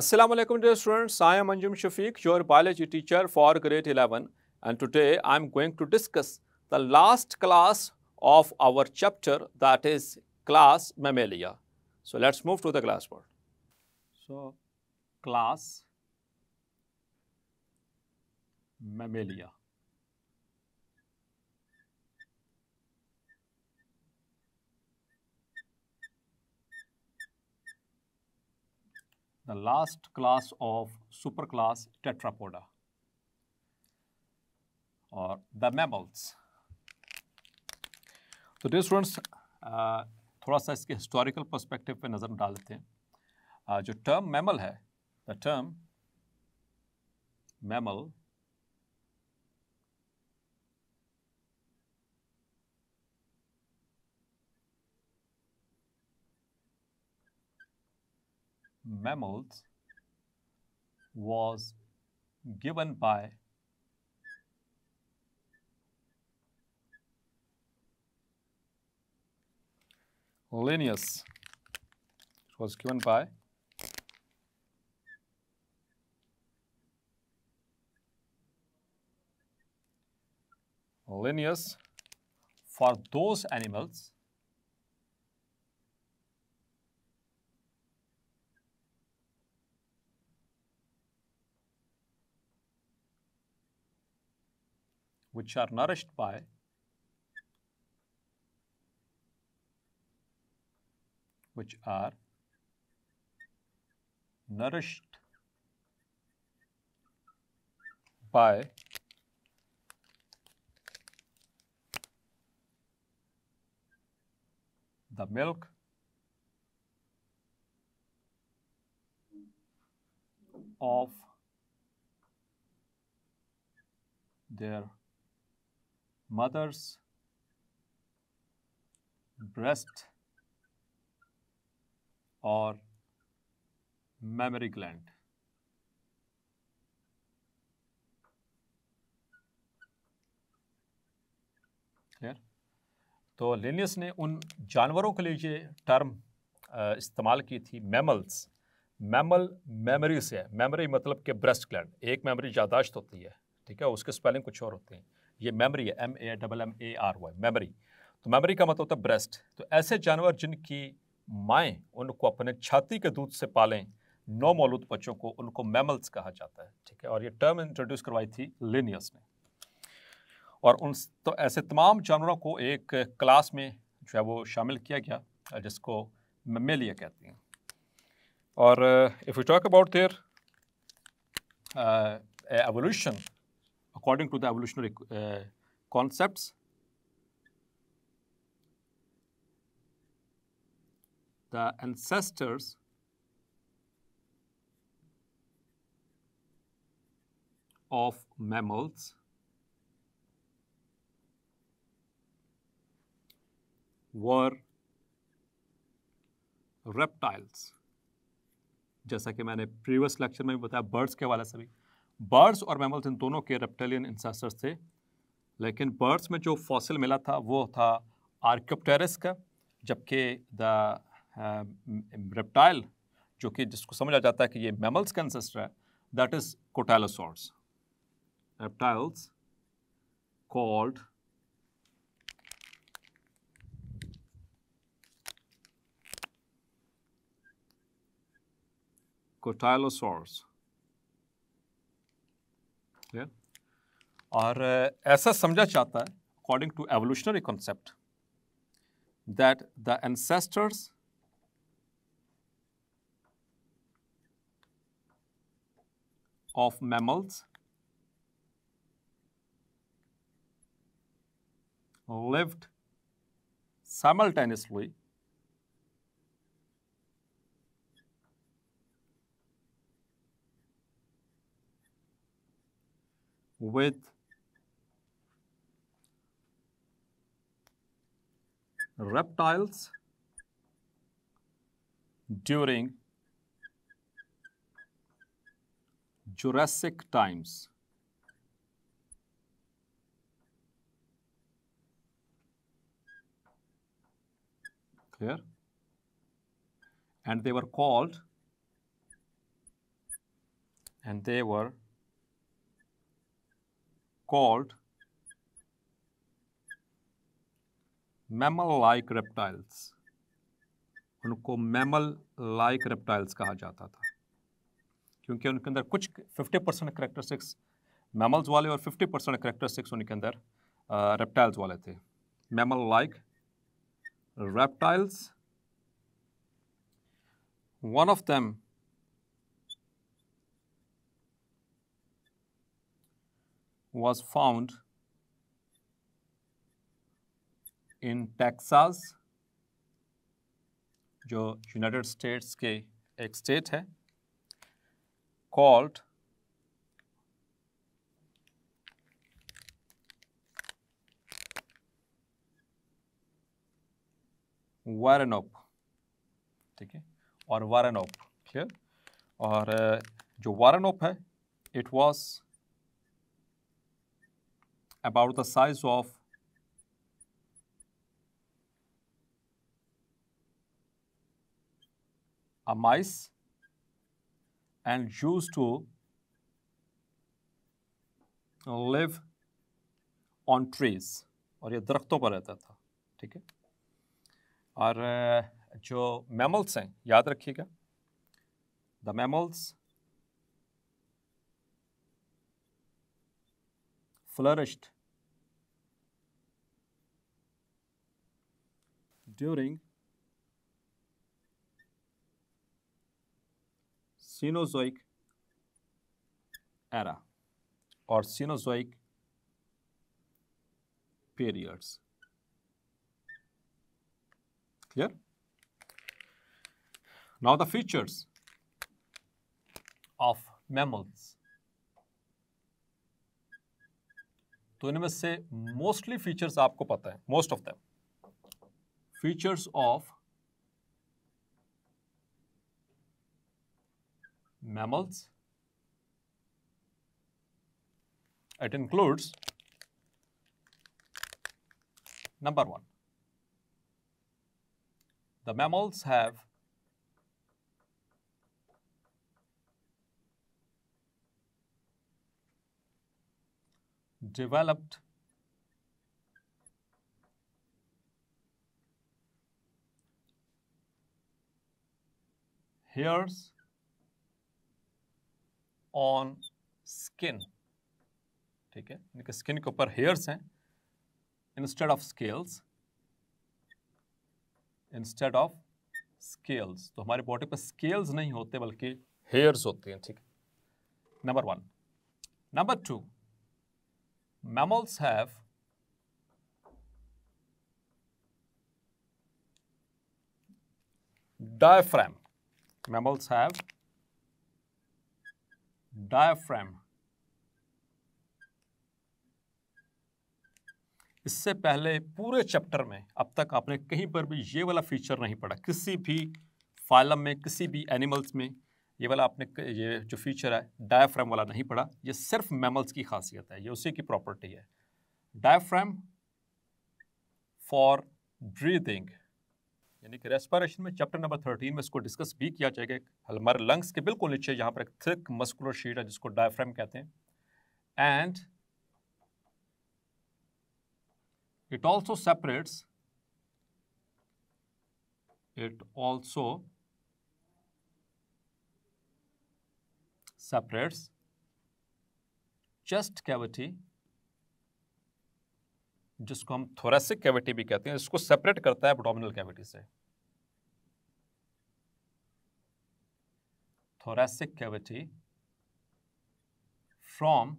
Assalamu alaikum dear students, I am Anjum Shafiq, your biology teacher for grade 11 and today I am going to discuss the last class of our chapter that is class Mammalia. So let's move to the classboard. So class Mammalia. the last class of superclass Tetrapoda or the mammals. तो dear students थोड़ा सा इसके historical perspective पे नज़र डाल लेते हैं uh, जो टर्म मैमल है the term mammal mammals was given by Linnaeus. It was given by Linnaeus for those animals which are nourished by which are nourished by the milk of their mother's breast or mammary gland. Clear तो Linnaeus ने उन जानवरों के लिए ये term इस्तेमाल की थी मैमल्स मैमल मेमरी से है मतलब के ब्रेस्ट ग्लैंड एक मेमरी यादाश्त होती है ठीक है उसके स्पेलिंग कुछ और होते हैं ये मेमरी है M A double M A R Y memory तो मेमरी का मतलब होता है ब्रेस्ट तो ऐसे जानवर जिनकी माएँ उनको अपने छाती के दूध से पालें नौ मौलूद बच्चों को उनको मैमल्स कहा जाता है ठीक है और ये टर्म इंट्रोड्यूस करवाई थी लिनियस ने और उन तो ऐसे तमाम जानवरों को एक क्लास में जो है वो शामिल किया गया जिसको मेमेलिया कहते हैं और if you talk about their evolution according to the evolutionary uh, concepts. The ancestors of mammals were reptiles Just like I previous lecture में भी बताया बर्ड्स birds हवाले से बर्ड्स और मैमल्स इन दोनों के रेप्टेलियन इंसेस्टर्स थे लेकिन बर्ड्स में जो फॉसिल मिला था वो था आर्क्योप्टेरिस का जबकि द रेप्टाइल uh, जो कि जिसको समझा जाता है कि ये मैमल्स का इंसेस्टर है that is cotylosaurs reptiles called cotylosaurs और ऐसा समझा जाता है according to evolutionary concept that the ancestors of mammals lived simultaneously with reptiles during Jurassic times. Clear? And they were called and they were called mammal like reptiles उनको mammal like reptiles कहा जाता था क्योंकि उनके अंदर कुछ 50 percent characteristics mammals वाले और 50 परसेंट करेक्टरिस्टिक्स उनके अंदर रेप्टाइल्स वाले थे mammal like reptiles one of them was found in Texas जो यूनाइटेड स्टेट्स के एक स्टेट है कॉल्ड वारनोप ठीक है और वारनोप क्लियर और uh, जो वारनोप है it was about the size of a mice and used to live on trees और ये दरख्तों पर रहता था ठीक है और जो मैमल्स हैं याद रखिएगा the mammals flourished during Cenozoic era और Cenozoic periods clear now the features of mammals तो इनमें से मोस्टली फीचर्स आपको पता है most of the features of mammals. It includes number one, the mammals have developed hairs on skin ठीक है इनके स्किन के ऊपर हेयर्स हैं instead of scales instead of scales तो हमारे बॉडी पर स्केल्स नहीं होते बल्कि हेयर्स होते हैं ठीक है number one number two mammals have diaphragm mammals have diaphragm इससे पहले पूरे चैप्टर में अब तक आपने कहीं पर भी ये वाला फीचर नहीं पढ़ा किसी भी फाइलम में किसी भी एनिमल्स में ये वाला आपने ये जो फीचर है डायफ्राम वाला नहीं पढ़ा ये सिर्फ मैमल्स की खासियत है ये उसी की प्रॉपर्टी है डायफ्राम फॉर ब्रीदिंग यानी कि रेस्पायरेशन में चैप्टर नंबर थर्टीन में इसको डिस्कस भी किया जाएगा हमारे लंग्स के बिल्कुल नीचे यहाँ पर एक थिक मस्कुलर शीट है जिसको डायफ्रेम कहते हैं and it also separates it also separates chest cavity जिसको हम थोरेसिक कैविटी भी कहते हैं इसको सेपरेट करता है एबडोमिनल कैविटी से thoracic cavity from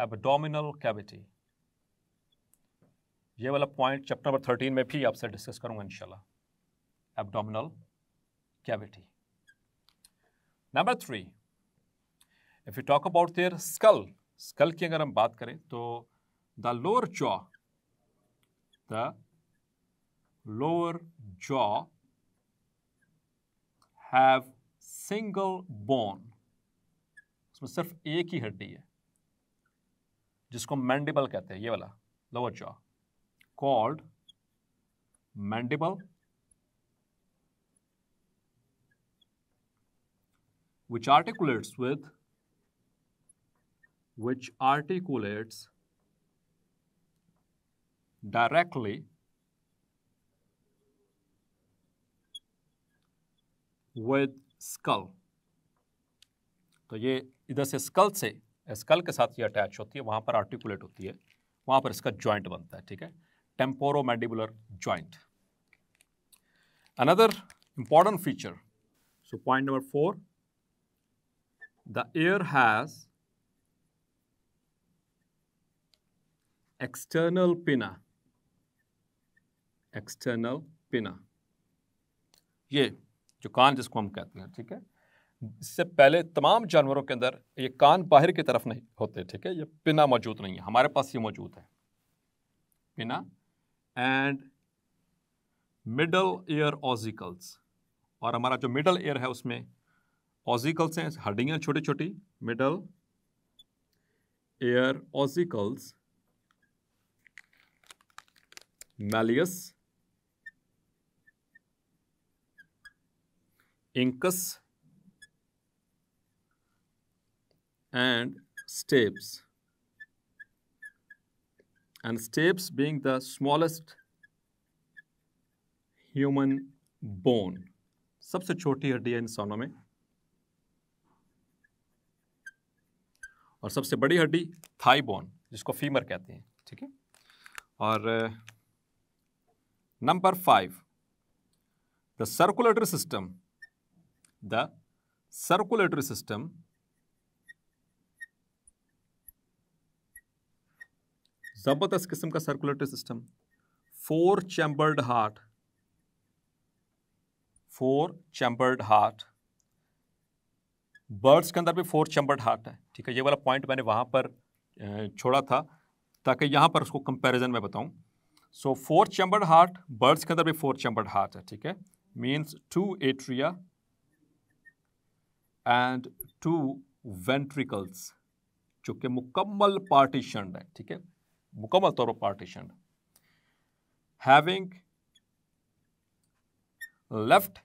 abdominal cavity ये वाला पॉइंट चैप्टर नंबर थर्टीन में भी आपसे डिस्कस करूंगा इंशाल्लाह abdominal cavity number three if you talk about their skull skull की अगर हम बात करें तो the lower jaw, the lower jaw have single bone. उसमें sirf ek hi haddi hai jisko mandible kehte hai ye wala lower jaw called mandible which articulates with which articulates directly with skull तो ये इधर से school से school के साथ ये attach होती है वहां पर आर्टिकुलेट होती है वहां पर इसका ज्वाइंट बनता है ठीक है temporomandibular another important feature so point number four the ear has external pinna external pinna ये जो कान जिसको हम कहते हैं ठीक है इससे पहले तमाम जानवरों के अंदर ये कान बाहर की तरफ नहीं होते ठीक है ये पिना मौजूद नहीं है हमारे पास ये मौजूद है पिना एंड मिडल एयर ऑजिकल्स और हमारा जो मिडल एयर है उसमें ऑजिकल्स हैं हड्डियां छोटी छोटी middle ear ossicles malleus incus and stapes and stapes being the smallest human bone सबसे छोटी हड्डी है इंसानों में और सबसे बड़ी हड्डी थाई बोन जिसको फीमर कहते हैं ठीक है और number five the circulatory system the circulatory system जबरदस्त किस्म का circulatory system four chambered heart four chambered heart birds के अंदर भी फोर चैम्बर्ड हार्ट है ठीक है ये वाला पॉइंट मैंने वहाँ पर छोड़ा था ताकि यहाँ पर उसको कंपैरिजन में बताऊँ so four chambered heart birds के अंदर भी फोर चैम्बर्ड हार्ट है ठीक है means two atria and two ventricles जो कि मुकम्मल पार्टीशन है ठीक है मुकम्मल तौर पर partition having left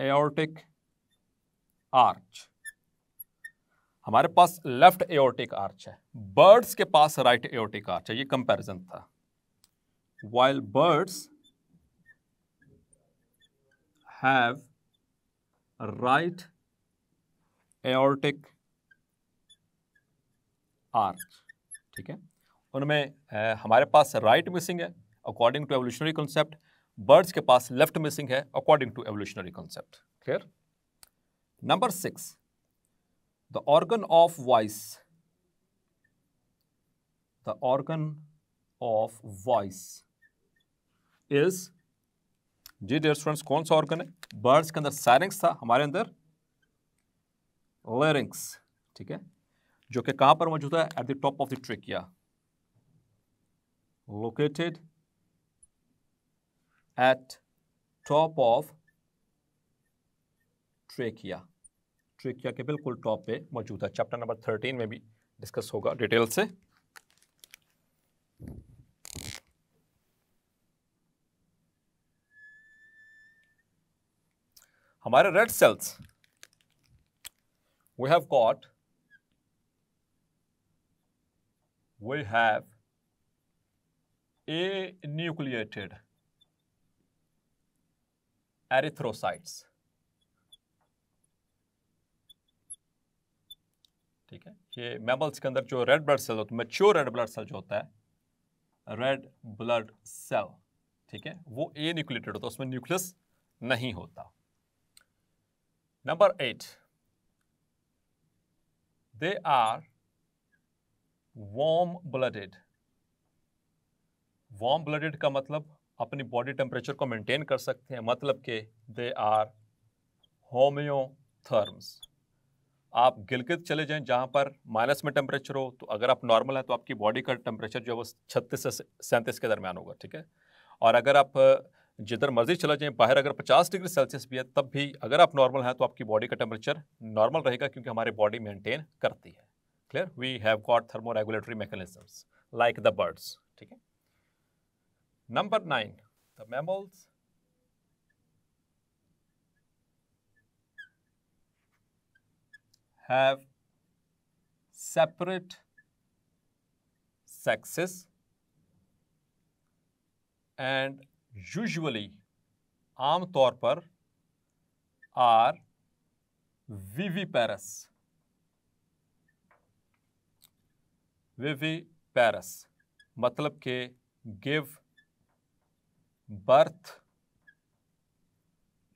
aortic arch हमारे पास लेफ्ट एओर्टिक आर्च है बर्ड्स के पास राइट एओर्टिक आर्च है ये कंपैरिजन था while birds have right aortic arch ठीक है उनमें हमारे पास राइट मिसिंग है according to evolutionary concept birds के पास लेफ्ट मिसिंग है according to evolutionary concept clear number six the organ of voice the organ of voice is जी डेयर स्टूडेंट्स कौन सा ऑर्गन है बर्ड्स के अंदर सैरिंग्स था हमारे अंदर लेरिंग्स ठीक है जो कि कहां पर मौजूद है at the top of the trachea located at top of trachea trachea के बिल्कुल टॉप पे मौजूद है चैप्टर नंबर थर्टीन में भी डिस्कस होगा डिटेल से हमारे red cells have got we have a nucleated erythrocytes ठीक है ये मेमल्स के अंदर जो रेड ब्लड सेल होते है मेच्योर रेड ब्लड सेल जो होता है रेड ब्लड सेल ठीक है वो ए न्यूक्लिएटेड होता है उसमें न्यूक्लियस नहीं होता Number eight, they are warm blooded. Warm blooded का मतलब अपनी बॉडी टेम्परेचर को मेंटेन कर सकते हैं मतलब के दे आर होम्योथर्म्स आप गिलगित चले जाएं जहां पर माइनस में टेम्परेचर हो तो अगर आप नॉर्मल है तो आपकी बॉडी का टेम्परेचर जो है वो छत्तीस से सैंतीस के दरमियान होगा ठीक है और अगर आप जिधर मर्जी चला जाए बाहर अगर 50 डिग्री सेल्सियस भी है तब भी अगर आप नॉर्मल हैं तो आपकी बॉडी का टेम्परेचर नॉर्मल रहेगा क्योंकि हमारे बॉडी मेंटेन करती है clear we have got thermoregulatory mechanisms like the birds ठीक है number nine the mammals have separate sexes and usually आम तौर पर आर पैरस विवी पैरस मतलब के give birth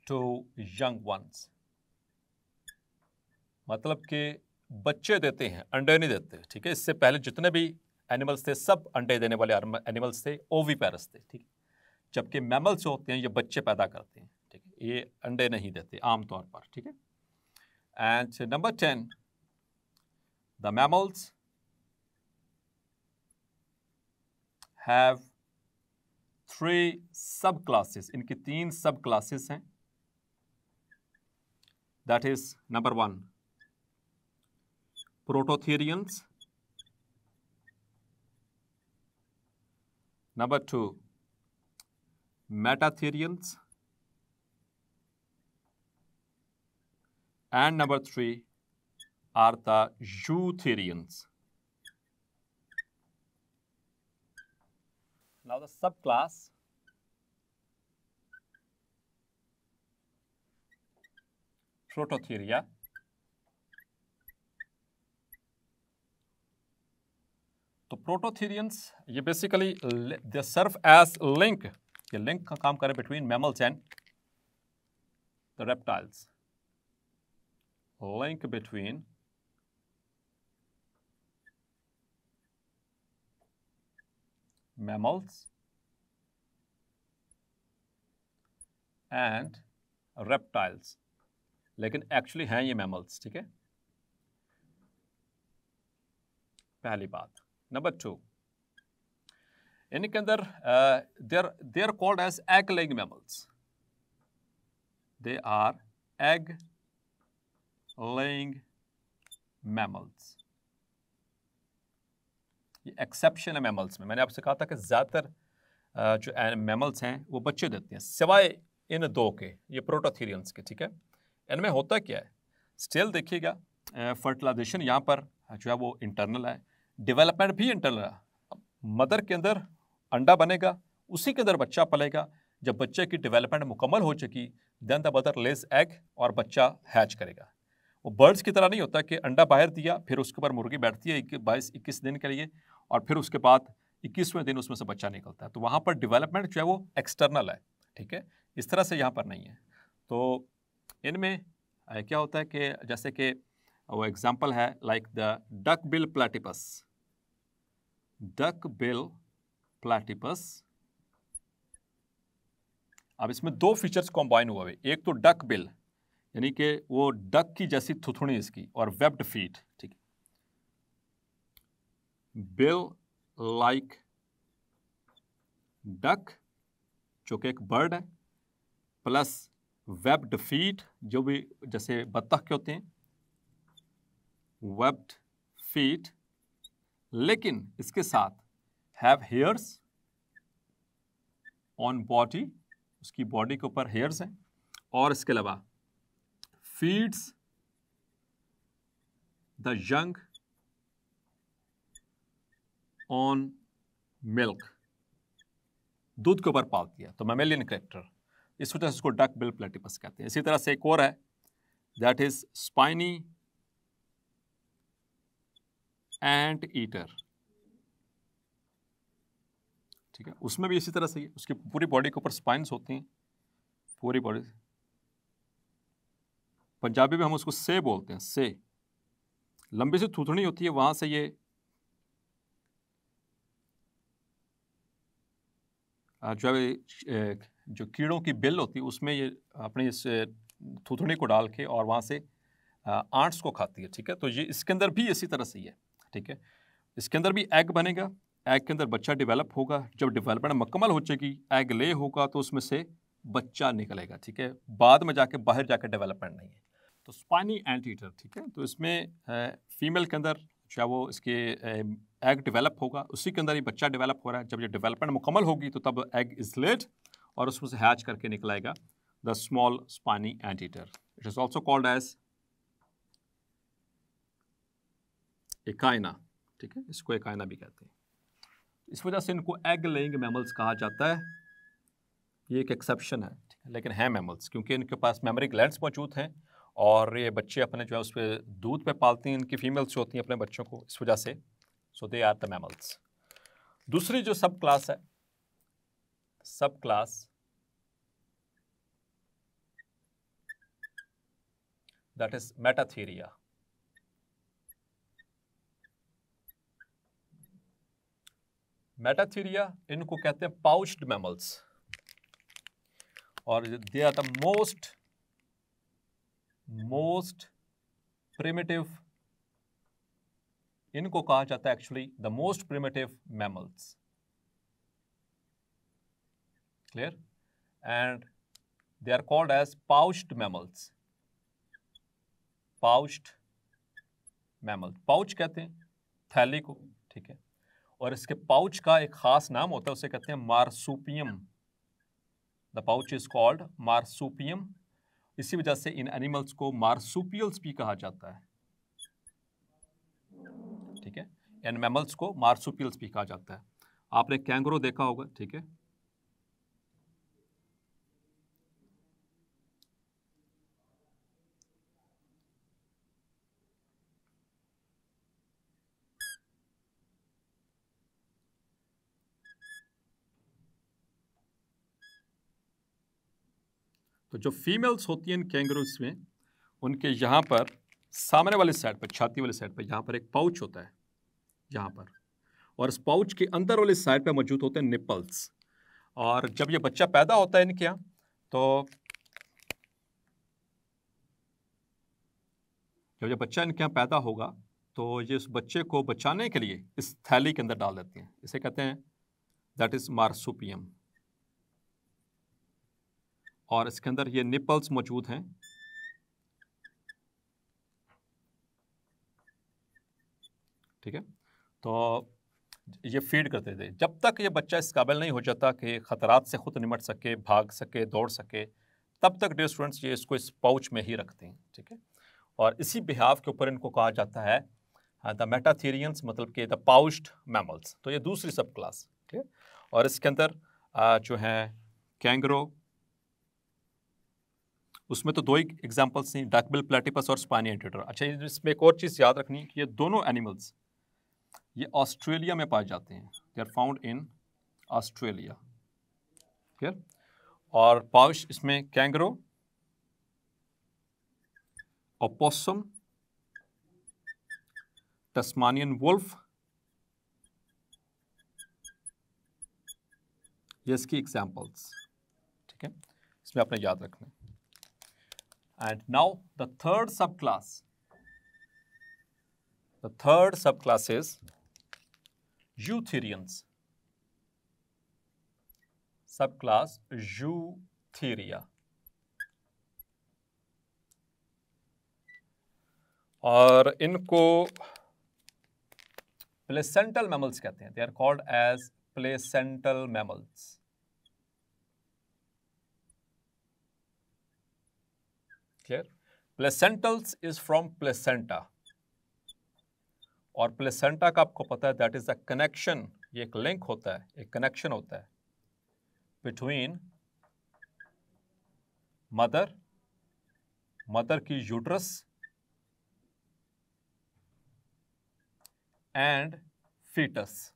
to young ones मतलब के बच्चे देते हैं अंडे नहीं देते ठीक है इससे पहले जितने भी एनिमल्स थे सब अंडे देने वाले एनिमल्स थे ओवी पैरस थे ठीक है जबकि मैमल्स होते हैं ये बच्चे पैदा करते हैं ठीक है ये अंडे नहीं देते आमतौर पर ठीक है and number ten the mammals have three subclasses इनकी तीन सब क्लासेस हैं that is number one prototherians number two Metatherians And number three are the eutherians. Now the subclass Prototheria So Prototherians, they basically they serve as ये link का काम करें between mammals and the reptiles link between mammals and reptiles लेकिन actually हैं ये mammals ठीक है पहली बात नंबर टू यानी के अंदर they're they're called as egg laying mammals they are egg laying mammals ये एक्सेप्शन है मैमल्स में मैंने आपसे कहा था कि ज़्यादातर जो मैमल्स हैं वो बच्चे देते हैं सिवाय इन दो के ये प्रोटोथीरियंस के ठीक है इनमें होता क्या है स्टिल देखिएगा फर्टिलाइजेशन यहाँ पर जो है वो इंटरनल है डेवलपमेंट भी इंटरनल है मदर के अंदर अंडा बनेगा उसी के अंदर बच्चा पलेगा जब बच्चे की डेवलपमेंट मुकम्मल हो चुकी then the mother lays egg और बच्चा हैच करेगा वो बर्ड्स की तरह नहीं होता कि अंडा बाहर दिया फिर उसके ऊपर मुर्गी बैठती है बाईस इक्कीस दिन के लिए और फिर उसके बाद इक्कीसवें दिन उसमें से बच्चा निकलता है तो वहाँ पर डिवेलपमेंट जो है वो एक्सटर्नल है ठीक है इस तरह से यहाँ पर नहीं है तो इनमें क्या होता है कि जैसे कि वो एग्जाम्पल है like the duck bill platypus duck bill platypus अब इसमें दो फीचर्स कॉम्बाइन हुआ है एक तो डक बिल यानी कि वो डक की जैसी थुथुनी इसकी और वेब्ड फीट ठीक बिल लाइक डक जो कि एक बर्ड है प्लस वेब्ड फीट जो भी जैसे बत्तख के होते हैं वेब्ड फीट लेकिन इसके साथ हैव हेयर्स ऑन बॉडी उसकी बॉडी के ऊपर हेयर्स हैं और इसके अलावा feeds the young on milk दूध के ऊपर पालती है तो मेमेलियन करेक्टर इस वजह से उसको डक बिल प्लेटिपस कहते हैं इसी तरह से एक और है that is spiny anteater ठीक है उसमें भी इसी तरह से उसकी पूरी बॉडी के ऊपर स्पाइंस होती हैं पूरी बॉडी पंजाबी में हम उसको से बोलते हैं से लंबी सी थूथनी होती है वहाँ से ये जो है जो कीड़ों की बिल होती है उसमें ये अपने इस थूथनी को डाल के और वहाँ से आंट्स को खाती है ठीक है तो ये इसके अंदर भी इसी तरह से ही है ठीक है इसके अंदर भी एग बनेगा एग के अंदर बच्चा डेवलप होगा जब डेवलपमेंट मुकम्मल हो चुकी एग ले होगा तो उसमें से बच्चा निकलेगा ठीक है बाद में जाके बाहर जाके डेवलपमेंट नहीं है तो स्पाइनी एंटी ईटर ठीक है तो इसमें फीमेल के अंदर चाहे वो इसके एग डेवलप होगा उसी के अंदर ही बच्चा डेवलप हो रहा है जब ये डेवलपमेंट मुकम्मल होगी तो तब एग इज लेट और उसमें से हैच करके निकलेगा the small spiny anteater eater it is also called as एकाइना ठीक है इसको एकाइना भी कहते हैं इस वजह से इनको एग लेंग मैमल्स कहा जाता है ये एक एक्सेप्शन है ठीक है लेकिन है मैमल्स क्योंकि इनके पास मेमोरी ग्लैंड्स मौजूद हैं और ये बच्चे अपने जो है उस पर दूध पे पालती हैं इनकी फीमेल्स होती हैं अपने बच्चों को इस वजह से so they are the mammals दूसरी जो सब क्लास है subclass that is metatheria metatheria इनको कहते हैं पाउच्ड मैमल्स और they are the most most primitive इनको कहा जाता है actually the most primitive mammals clear and they are called as pouched mammals pouched mammals pouch कहते हैं थैली को ठीक है और इसके पाउच का एक खास नाम होता है उसे कहते हैं marsupium the pouch is called marsupium इसी वजह से इन एनिमल्स को मार्सुपियल्स भी कहा जाता है ठीक है एंड मैमल्स को मार्सुपियल्स भी कहा जाता है आपने कैंगरो देखा होगा ठीक है तो जो फीमेल्स होती हैं इन कैंगरूज में उनके यहाँ पर सामने वाले साइड पर छाती वाले साइड पर यहाँ पर एक पाउच होता है यहाँ पर और इस पाउच के अंदर वाले साइड पर मौजूद होते हैं निपल्स और जब ये बच्चा पैदा होता है इनके यहाँ तो जब ये बच्चा इनके यहाँ पैदा होगा तो ये उस बच्चे को बचाने के लिए इस थैली के अंदर डाल देते हैं इसे कहते हैं दैट इज़ मार्सुपियम और इसके अंदर ये निपल्स मौजूद हैं ठीक है तो ये फीड करते थे जब तक ये बच्चा इस काबिल नहीं हो जाता कि ख़तरात से खुद निमट सके भाग सके दौड़ सके तब तक डे स्टूडेंट्स ये इसको इस पाउच में ही रखते हैं ठीक है और इसी बिहाव के ऊपर इनको कहा जाता है द हाँ, मेटाथीरियंस मतलब कि द पाउच्ड मैमल्स तो ये दूसरी सब क्लास ठीक है और इसके अंदर जो है कैंगरो उसमें तो दो ही एग्जाम्पल्स हैं डाकबिल प्लेटिपस और स्पानी एडिटर अच्छा इसमें एक और चीज़ याद रखनी है कि ये दोनों एनिमल्स ये ऑस्ट्रेलिया में पाए जाते हैं they are found in Australia clear और पाउश इसमें कैंगरो ओपोसम टस्मानियन वुल्फ ये इसकी एग्जाम्पल्स ठीक है इसमें आपने याद रखना है And now the third subclass, the third subclass is Eutherians. Subclass Eutheria. और इनको प्लेसेंटल मैमल्स कहते हैं they are called as placental mammals clear placentals is from placenta और प्लेसेंटा का आपको पता है दैट इज अ कनेक्शन ये एक लिंक होता है एक कनेक्शन होता है बिटवीन मदर मदर की यूट्रस एंड फीटस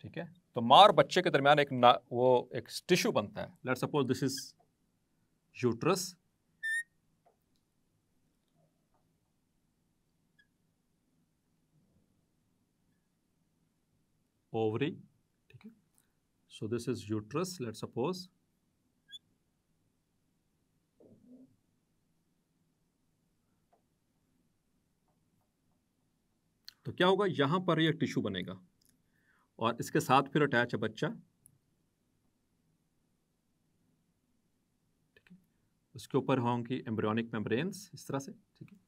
ठीक है तो मार बच्चे के दरमियान एक ना वो एक टिश्यू बनता है let suppose this is uterus ovary okay so this is uterus let's suppose तो क्या होगा यहाँ पर ये टिश्यू बनेगा और इसके साथ फिर अटैच है बच्चा ठीक है उसके ऊपर होंगी एम्ब्रियोनिक मेम्ब्रेन्स इस तरह से ठीक है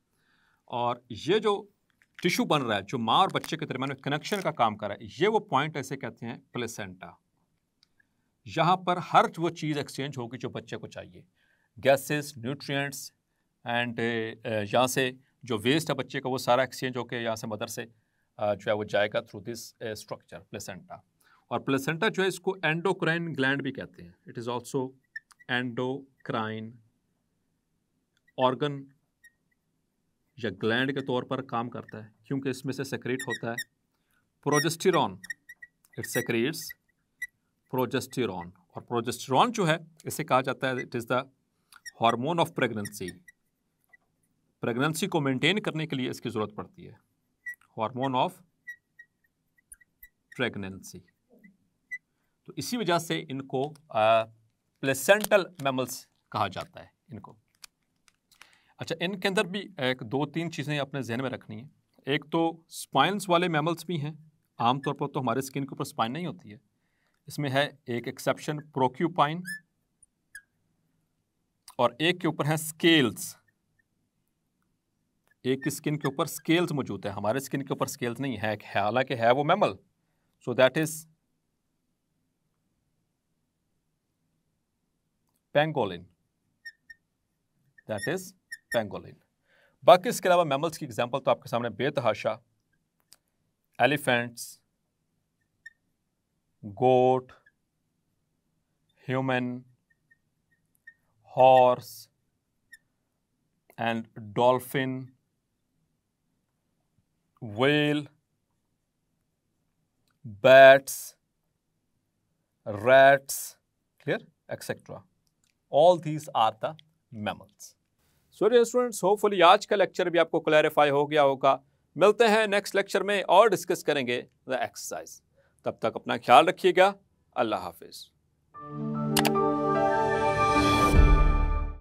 और ये जो टिश्यू बन रहा है जो माँ और बच्चे के दरमियान कनेक्शन का काम कर रहा है ये वो पॉइंट ऐसे कहते हैं प्लेसेंटा यहाँ पर हर वो चीज़ एक्सचेंज होगी जो बच्चे को चाहिए गैसेस न्यूट्रिएंट्स एंड यहाँ से जो वेस्ट है बच्चे का वो सारा एक्सचेंज होकर यहाँ से मदर से जो है वो जाएगा थ्रू दिस स्ट्रक्चर प्लेसेंटा और प्लेसेंटा जो है इसको एंडोक्राइन ग्लैंड भी कहते हैं it is also endocrine organ या ग्लैंड के तौर पर काम करता है क्योंकि इसमें से सेक्रेट होता है प्रोजेस्टिरॉन इट सेक्रेट्स प्रोजेस्टिरॉन और प्रोजेस्टिरॉन जो है इसे कहा जाता है it is the hormone of pregnancy pregnancy को मेंटेन करने के लिए इसकी ज़रूरत पड़ती है हार्मोन ऑफ प्रेगनेंसी तो इसी वजह से इनको प्लेसेंटल मेमल्स कहा जाता है इनको अच्छा इनके अंदर भी एक दो तीन चीज़ें अपने जहन में रखनी है एक तो स्पाइन्स वाले मैमल्स भी हैं आमतौर पर तो हमारे स्किन के ऊपर स्पाइन नहीं होती है इसमें है एक एक्सेप्शन प्रोक्यूपाइन और एक के ऊपर है स्केल्स एक की स्किन के ऊपर स्केल्स मौजूद है हमारे स्किन के ऊपर स्केल्स नहीं है हालांकि है वो mammal so that is pangolin that is pangolin बाकी इसके अलावा मेमल्स की एग्जाम्पल तो आपके सामने बेतहाशा elephants goat human horse and dolphin whale bats rats clear etcetera all these are the mammals. So students hopefully आज का लेक्चर भी आपको क्लैरिफाई हो गया होगा मिलते हैं नेक्स्ट लेक्चर में और डिस्कस करेंगे द एक्सरसाइज तब तक अपना ख्याल रखिएगा अल्लाह हाफिज़